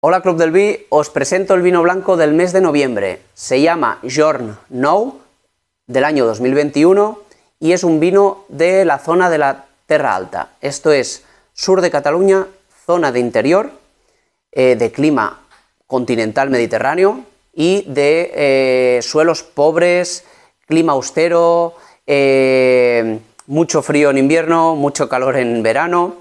Hola Club del Vi, os presento el vino blanco del mes de noviembre. Se llama Jorn Nou del año 2021 y es un vino de la zona de la Terra Alta. Esto es sur de Cataluña, zona de interior, eh, de clima continental mediterráneo y de eh, suelos pobres, clima austero, eh, mucho frío en invierno, mucho calor en verano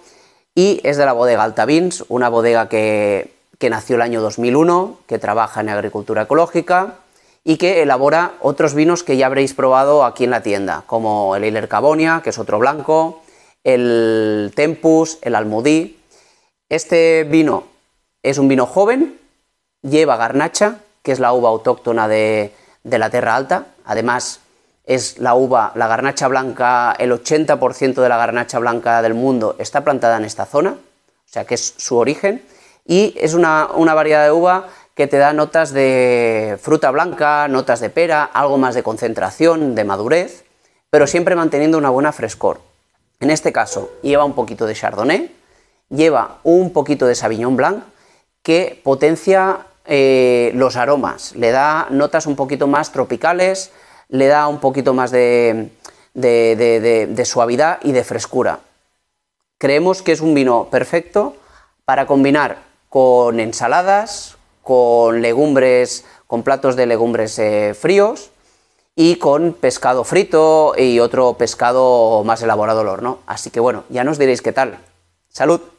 y es de la bodega Alta Vins, una bodega que que nació el año 2001, que trabaja en agricultura ecológica y que elabora otros vinos que ya habréis probado aquí en la tienda, como el Eiler Cabonia, que es otro blanco, el Tempus, el Almudí. Este vino es un vino joven, lleva garnacha, que es la uva autóctona de, la Tierra Alta. Además, es la uva, la garnacha blanca, el 80% de la garnacha blanca del mundo está plantada en esta zona, o sea que es su origen y es una, variedad de uva que te da notas de fruta blanca, notas de pera, algo más de concentración, de madurez, pero siempre manteniendo una buena frescor. En este caso lleva un poquito de chardonnay, lleva un poquito de sauvignon blanc que potencia eh, los aromas, le da notas un poquito más tropicales, le da un poquito más de suavidad y de frescura. Creemos que es un vino perfecto para combinar con ensaladas, con legumbres, con platos de legumbres eh, fríos y con pescado frito y otro pescado más elaborado al horno. Así que bueno, ya nos diréis qué tal. ¡Salud!